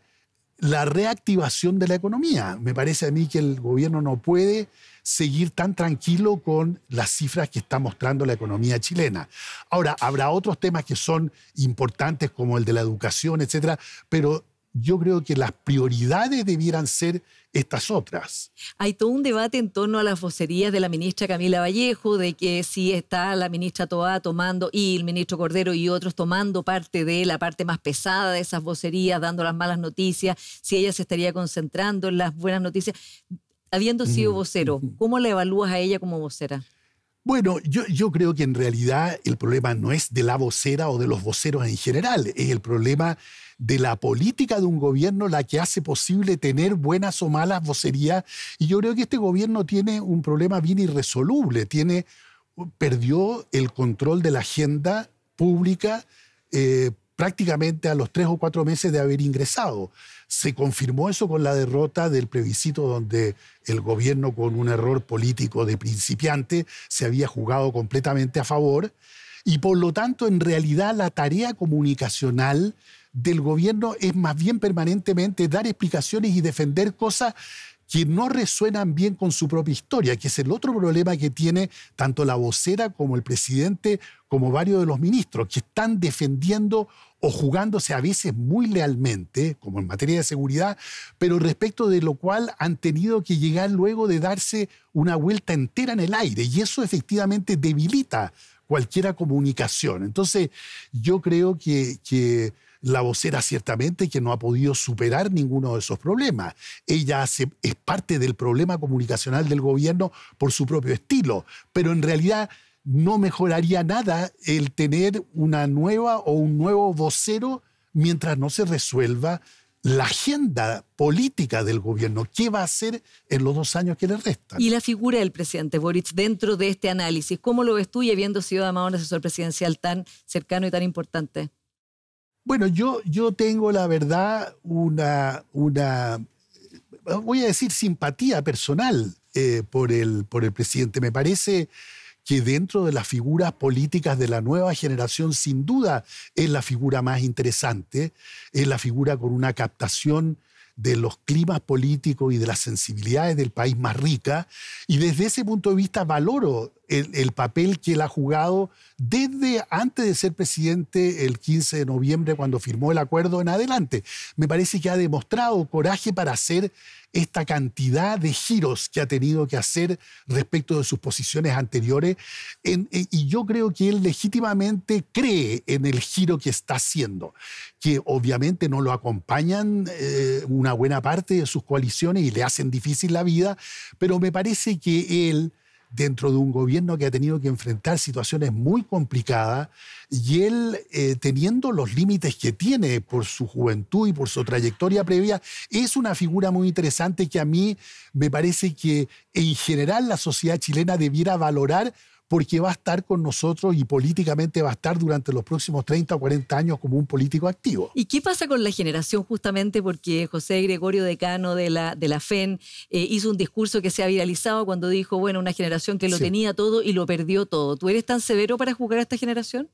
la reactivación de la economía. Me parece a mí que el gobierno no puede seguir tan tranquilo con las cifras que está mostrando la economía chilena. Ahora, habrá otros temas que son importantes como el de la educación, etcétera, pero yo creo que las prioridades debieran ser estas otras. Hay todo un debate en torno a las vocerías de la ministra Camila Vallejo, de que si está la ministra Toá tomando, y el ministro Cordero y otros tomando parte de la parte más pesada de esas vocerías, dando las malas noticias, si ella se estaría concentrando en las buenas noticias. Habiendo sido vocero, ¿cómo la evalúas a ella como vocera? Bueno, yo, yo, creo que en realidad el problema no es de la vocera o de los voceros en general, es el problema de la política de un gobierno la que hace posible tener buenas o malas vocerías. Y yo creo que este gobierno tiene un problema bien irresoluble. Tiene, perdió el control de la agenda pública eh, prácticamente a los tres o cuatro meses de haber ingresado. Se confirmó eso con la derrota del plebiscito donde el gobierno con un error político de principiante se había jugado completamente a favor y por lo tanto en realidad la tarea comunicacional del gobierno es más bien permanentemente dar explicaciones y defender cosas que no resuenan bien con su propia historia, que es el otro problema que tiene tanto la vocera como el presidente, como varios de los ministros, que están defendiendo o jugándose a veces muy lealmente, como en materia de seguridad, pero respecto de lo cual han tenido que llegar luego de darse una vuelta entera en el aire, y eso efectivamente debilita cualquiera comunicación. Entonces, yo creo que... que la vocera ciertamente que no ha podido superar ninguno de esos problemas. Ella es parte del problema comunicacional del gobierno por su propio estilo, pero en realidad no mejoraría nada el tener una nueva o un nuevo vocero mientras no se resuelva la agenda política del gobierno, qué va a hacer en los dos años que le restan. Y la figura del presidente Boric dentro de este análisis, ¿cómo lo ves tú y habiendo sido además un asesor presidencial tan cercano y tan importante? Bueno, yo, yo tengo la verdad una, una, voy a decir, simpatía personal eh, por, el, por el presidente. Me parece que dentro de las figuras políticas de la nueva generación, sin duda, es la figura más interesante, es la figura con una captación de los climas políticos y de las sensibilidades del país más rica. Y desde ese punto de vista valoro el, papel que él ha jugado desde antes de ser presidente el 15 de noviembre cuando firmó el acuerdo en adelante. Me parece que ha demostrado coraje para hacer esta cantidad de giros que ha tenido que hacer respecto de sus posiciones anteriores. E, y yo creo que él legítimamente cree en el giro que está haciendo, que obviamente no lo acompañan eh, una buena parte de sus coaliciones y le hacen difícil la vida, pero me parece que él dentro de un gobierno que ha tenido que enfrentar situaciones muy complicadas y él, eh, teniendo los límites que tiene por su juventud y por su trayectoria previa, es una figura muy interesante que a mí me parece que en general la sociedad chilena debiera valorar porque va a estar con nosotros y políticamente va a estar durante los próximos 30 o 40 años como un político activo. ¿Y qué pasa con la generación justamente? Porque José Gregorio Decano de la, de la FEN eh, hizo un discurso que se ha viralizado cuando dijo, bueno, una generación que lo tenía todo y lo perdió todo. ¿Tú eres tan severo para juzgar a esta generación?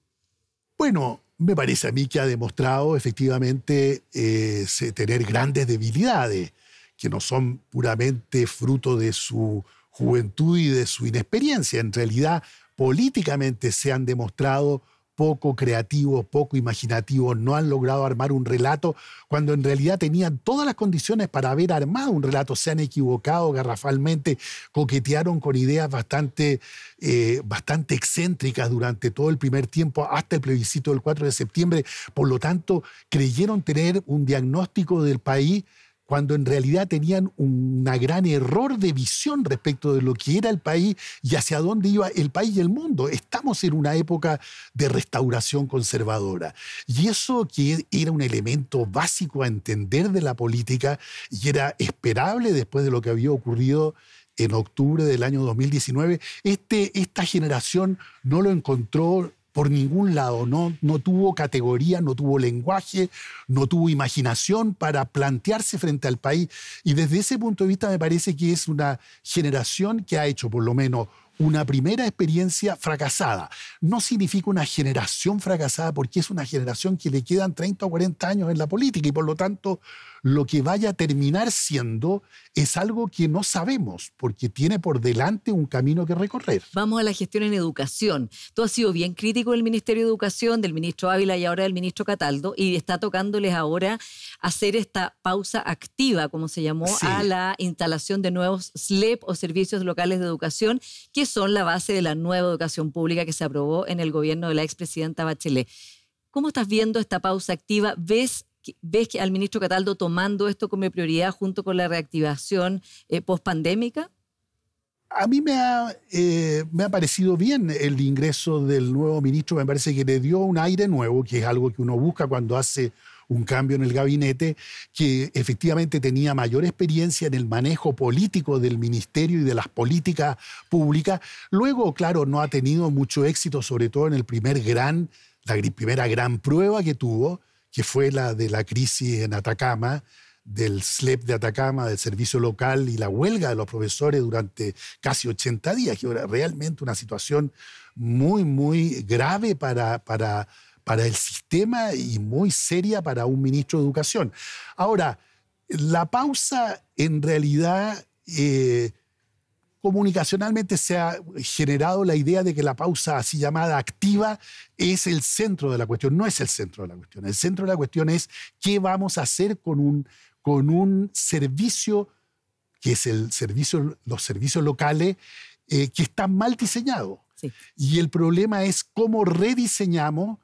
Bueno, me parece a mí que ha demostrado efectivamente eh, tener grandes debilidades que no son puramente fruto de su juventud y de su inexperiencia. En realidad, políticamente se han demostrado poco creativos, poco imaginativos, no han logrado armar un relato cuando en realidad tenían todas las condiciones para haber armado un relato. Se han equivocado garrafalmente, coquetearon con ideas bastante, eh, bastante excéntricas durante todo el primer tiempo hasta el plebiscito del 4 de septiembre. Por lo tanto, creyeron tener un diagnóstico del país cuando en realidad tenían un gran error de visión respecto de lo que era el país y hacia dónde iba el país y el mundo. Estamos en una época de restauración conservadora. Y eso que era un elemento básico a entender de la política y era esperable después de lo que había ocurrido en octubre del año 2019, este, esta generación no lo encontró por ningún lado, no, no tuvo categoría, no tuvo lenguaje, no tuvo imaginación para plantearse frente al país. Y desde ese punto de vista me parece que es una generación que ha hecho por lo menos una primera experiencia fracasada. No significa una generación fracasada porque es una generación que le quedan 30 o 40 años en la política y por lo tanto lo que vaya a terminar siendo es algo que no sabemos, porque tiene por delante un camino que recorrer. Vamos a la gestión en educación. Tú has sido bien crítico del Ministerio de Educación, del ministro Ávila y ahora del ministro Cataldo, y está tocándoles ahora hacer esta pausa activa, como se llamó, a la instalación de nuevos SLEP o servicios locales de educación, que son la base de la nueva educación pública que se aprobó en el gobierno de la expresidenta Bachelet. ¿Cómo estás viendo esta pausa activa? ¿Ves ves al ministro Cataldo tomando esto como prioridad junto con la reactivación post eh, pospandémica? A mí me ha, eh, me ha parecido bien el ingreso del nuevo ministro, me parece que le dio un aire nuevo, que es algo que uno busca cuando hace un cambio en el gabinete, que efectivamente tenía mayor experiencia en el manejo político del ministerio y de las políticas públicas. Luego, claro, no ha tenido mucho éxito, sobre todo en el primer gran, la primera gran prueba que tuvo, que fue la de la crisis en Atacama, del SLEP de Atacama, del servicio local y la huelga de los profesores durante casi 80 días, que era realmente una situación muy, muy grave para, para, para el sistema y muy seria para un ministro de Educación. Ahora, la pausa en realidad eh, comunicacionalmente se ha generado la idea de que la pausa así llamada activa es el centro de la cuestión. No es el centro de la cuestión. El centro de la cuestión es qué vamos a hacer con un, con un servicio que es el servicio, los servicios locales, eh, que está mal diseñado. Y el problema es cómo rediseñamos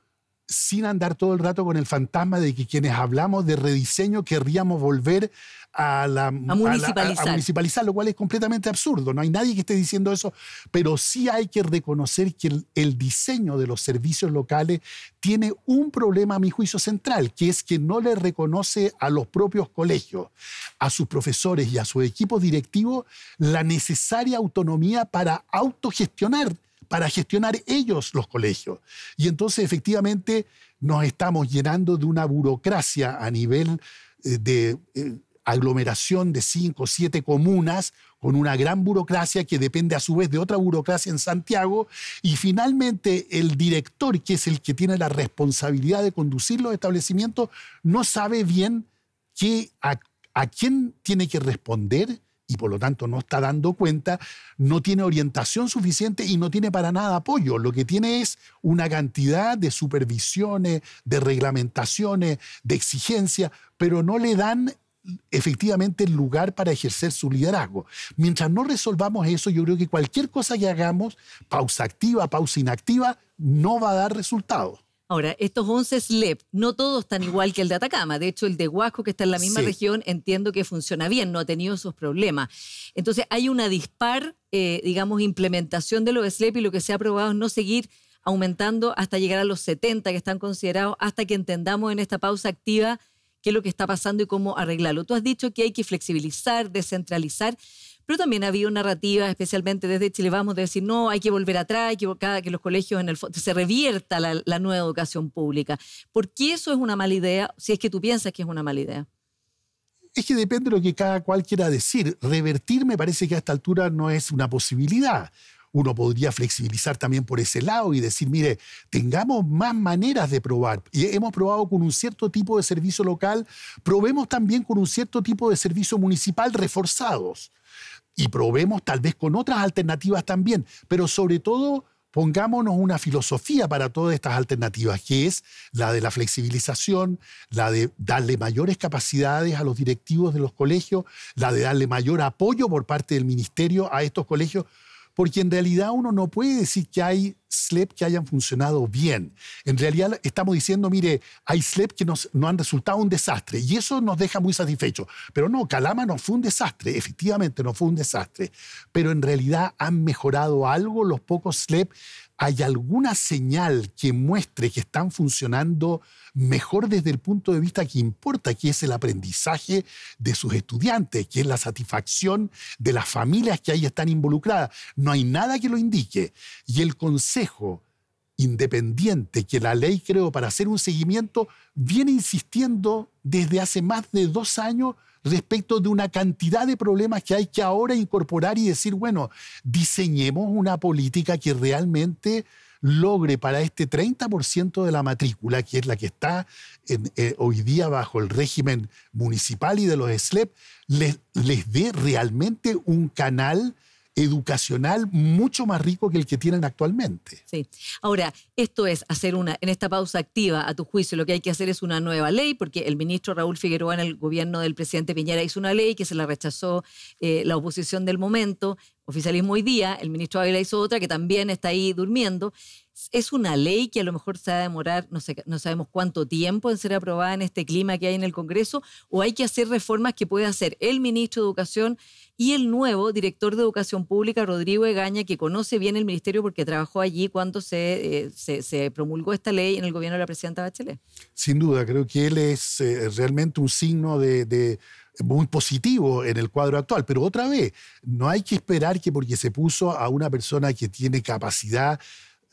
sin andar todo el rato con el fantasma de que quienes hablamos de rediseño querríamos volver a, la, municipalizar. lo cual es completamente absurdo. No hay nadie que esté diciendo eso, pero sí hay que reconocer que el, diseño de los servicios locales tiene un problema, a mi juicio, central, que es que no le reconoce a los propios colegios, a sus profesores y a su equipo directivo la necesaria autonomía para autogestionar para gestionar ellos los colegios. Y entonces efectivamente nos estamos llenando de una burocracia a nivel eh, de eh, aglomeración de cinco o siete comunas con una gran burocracia que depende a su vez de otra burocracia en Santiago y finalmente el director, que es el que tiene la responsabilidad de conducir los establecimientos, no sabe bien a quién tiene que responder y por lo tanto no está dando cuenta, no tiene orientación suficiente y no tiene para nada apoyo. Lo que tiene es una cantidad de supervisiones, de reglamentaciones, de exigencias, pero no le dan efectivamente el lugar para ejercer su liderazgo. Mientras no resolvamos eso, yo creo que cualquier cosa que hagamos, pausa activa, pausa inactiva, no va a dar resultados. Ahora, estos 11 SLEP, no todos están igual que el de Atacama. De hecho, el de Huasco, que está en la misma región, entiendo que funciona bien, no ha tenido esos problemas. Entonces, hay una dispar, eh, digamos, implementación de los SLEP y lo que se ha probado es no seguir aumentando hasta llegar a los 70 que están considerados, hasta que entendamos en esta pausa activa qué es lo que está pasando y cómo arreglarlo. Tú has dicho que hay que flexibilizar, descentralizar, pero también había una narrativa, especialmente desde Chile Vamos, a decir, no, hay que volver atrás, hay que, que los colegios en el se revierta la, la nueva educación pública. ¿Por qué eso es una mala idea, si es que tú piensas que es una mala idea? es que depende de lo que cada cual quiera decir. Revertir me parece que a esta altura no es una posibilidad. Uno podría flexibilizar también por ese lado y decir, mire, tengamos más maneras de probar. Y hemos probado con un cierto tipo de servicio local, probemos también con un cierto tipo de servicio municipal reforzados y probemos tal vez con otras alternativas también, pero sobre todo pongámonos una filosofía para todas estas alternativas, que es la de la flexibilización, la de darle mayores capacidades a los directivos de los colegios, la de darle mayor apoyo por parte del ministerio a estos colegios, porque en realidad uno no puede decir que hay SLEP que hayan funcionado bien. En realidad estamos diciendo, mire, hay SLEP que nos, no han resultado un desastre y eso nos deja muy satisfechos. Pero no, Calama no fue un desastre, efectivamente no fue un desastre. Pero en realidad han mejorado algo los pocos SLEP ¿Hay alguna señal que muestre que están funcionando mejor desde el punto de vista que importa, que es el aprendizaje de sus estudiantes, que es la satisfacción de las familias que ahí están involucradas? No hay nada que lo indique. Y el consejo independiente que la ley creó para hacer un seguimiento viene insistiendo desde hace más de dos años respecto de una cantidad de problemas que hay que ahora incorporar y decir, bueno, diseñemos una política que realmente logre para este 30% de la matrícula, que es la que está eh, hoy día bajo el régimen municipal y de los SLEP, e les dé realmente un canal educacional mucho más rico que el que tienen actualmente. Sí. Ahora, esto es hacer una, en esta pausa activa, a tu juicio, lo que hay que hacer es una nueva ley, porque el ministro Raúl Figueroa en el gobierno del presidente Piñera hizo una ley que se la rechazó eh, la oposición del momento, oficialismo hoy día, el ministro Ávila hizo otra que también está ahí durmiendo es una ley que a lo mejor se va a demorar, no, sabemos cuánto tiempo en ser aprobada en este clima que hay en el Congreso, o hay que hacer reformas que puede hacer el ministro de Educación y el nuevo director de Educación Pública, Rodrigo Egaña, que conoce bien el ministerio porque trabajó allí cuando se, eh, promulgó esta ley en el gobierno de la presidenta Bachelet. Sin duda, creo que él es eh, realmente un signo muy positivo en el cuadro actual, pero otra vez, no hay que esperar que porque se puso a una persona que tiene capacidad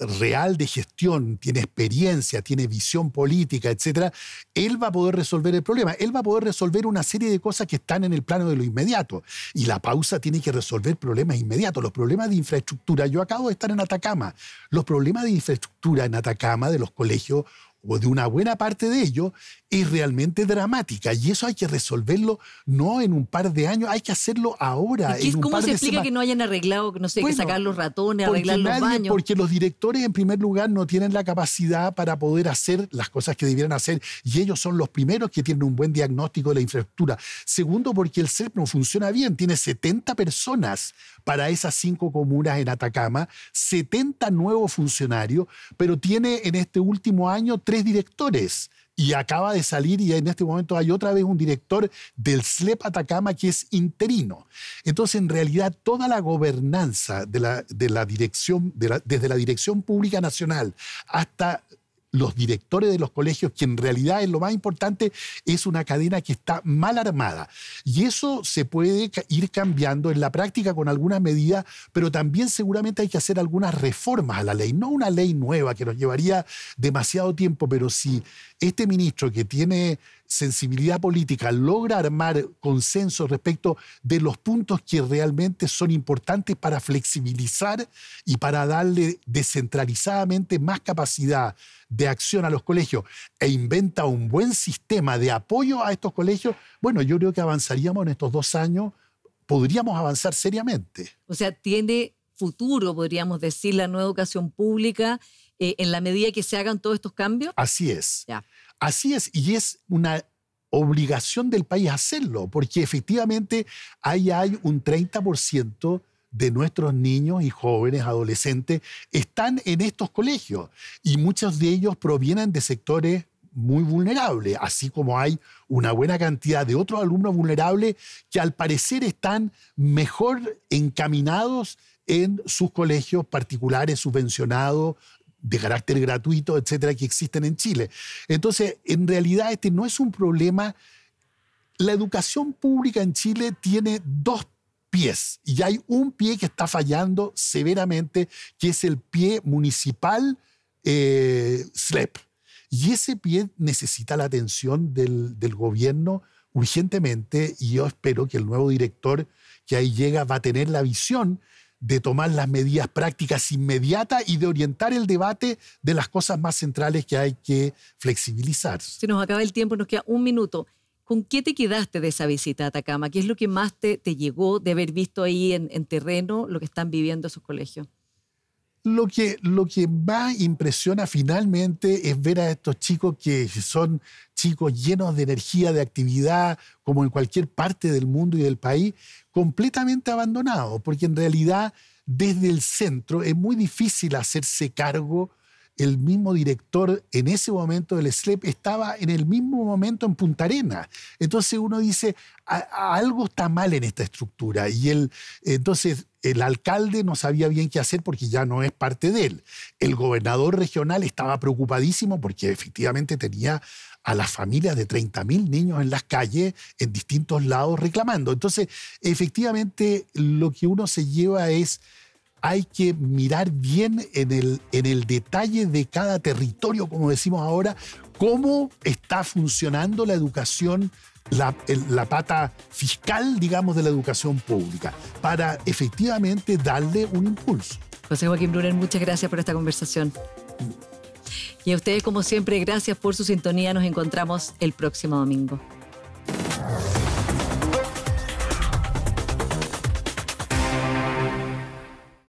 real de gestión, tiene experiencia, tiene visión política, etcétera, él va a poder resolver el problema. Él va a poder resolver una serie de cosas que están en el plano de lo inmediato. Y la pausa tiene que resolver problemas inmediatos. Los problemas de infraestructura. Yo acabo de estar en Atacama. Los problemas de infraestructura en Atacama de los colegios o de una buena parte de ellos, es realmente dramática. Y eso hay que resolverlo no en un par de años, hay que hacerlo ahora. ¿Y ¿Cómo se explica que no hayan arreglado, no sé, que sacar los ratones, arreglar los baños? Porque los directores, en primer lugar, no tienen la capacidad para poder hacer las cosas que debieran hacer y ellos son los primeros que tienen un buen diagnóstico de la infraestructura. Segundo, porque el CERP no funciona bien, tiene 70 personas para esas cinco comunas en Atacama, 70 nuevos funcionarios, pero tiene en este último año tres directores y acaba de salir y en este momento hay otra vez un director del SLEP Atacama que es interino. Entonces, en realidad, toda la gobernanza de la, de la dirección, desde la Dirección Pública Nacional hasta los directores de los colegios, que en realidad es lo más importante, es una cadena que está mal armada. Y eso se puede ir cambiando en la práctica con algunas medidas, pero también seguramente hay que hacer algunas reformas a la ley, no una ley nueva que nos llevaría demasiado tiempo, pero si este ministro que tiene sensibilidad política logra armar consenso respecto de los puntos que realmente son importantes para flexibilizar y para darle descentralizadamente más capacidad de acción a los colegios e inventa un buen sistema de apoyo a estos colegios, bueno, yo creo que avanzaríamos en estos dos años, podríamos avanzar seriamente. O sea, tiene futuro, podríamos decir, la nueva educación pública eh, en la medida que se hagan todos estos cambios. Así es. Ya. Así es, y es una obligación del país hacerlo, porque efectivamente ahí hay un 30% de nuestros niños y jóvenes, adolescentes, están en estos colegios y muchos de ellos provienen de sectores muy vulnerables, así como hay una buena cantidad de otros alumnos vulnerables que al parecer están mejor encaminados en sus colegios particulares subvencionados, de carácter gratuito, etcétera, que existen en Chile. Entonces, en realidad este no es un problema. La educación pública en Chile tiene dos pies y hay un pie que está fallando severamente, que es el pie municipal eh, SLEP. Y ese pie necesita la atención del, del gobierno urgentemente y yo espero que el nuevo director que ahí llega va a tener la visión de tomar las medidas prácticas inmediatas y de orientar el debate de las cosas más centrales que hay que flexibilizar. Se nos acaba el tiempo, nos queda un minuto. ¿Con qué te quedaste de esa visita a Atacama? ¿Qué es lo que más te, llegó de haber visto ahí en, terreno lo que están viviendo esos colegios? Lo que, lo que más impresiona finalmente es ver a estos chicos que son chicos llenos de energía, de actividad, como en cualquier parte del mundo y del país, completamente abandonado, porque en realidad desde el centro es muy difícil hacerse cargo. El mismo director en ese momento del SLEP estaba en el mismo momento en Punta Arena. Entonces uno dice, algo está mal en esta estructura. Y él, entonces el alcalde no sabía bien qué hacer porque ya no es parte de él. El gobernador regional estaba preocupadísimo porque efectivamente tenía a las familias de 30.000 niños en las calles, en distintos lados, reclamando. Entonces, efectivamente, lo que uno se lleva es hay que mirar bien en el, en el detalle de cada territorio, como decimos ahora, cómo está funcionando la educación, la, pata fiscal, digamos, de la educación pública, para efectivamente darle un impulso. José Joaquín Brunner, muchas gracias por esta conversación. Y a ustedes, como siempre, gracias por su sintonía. Nos encontramos el próximo domingo.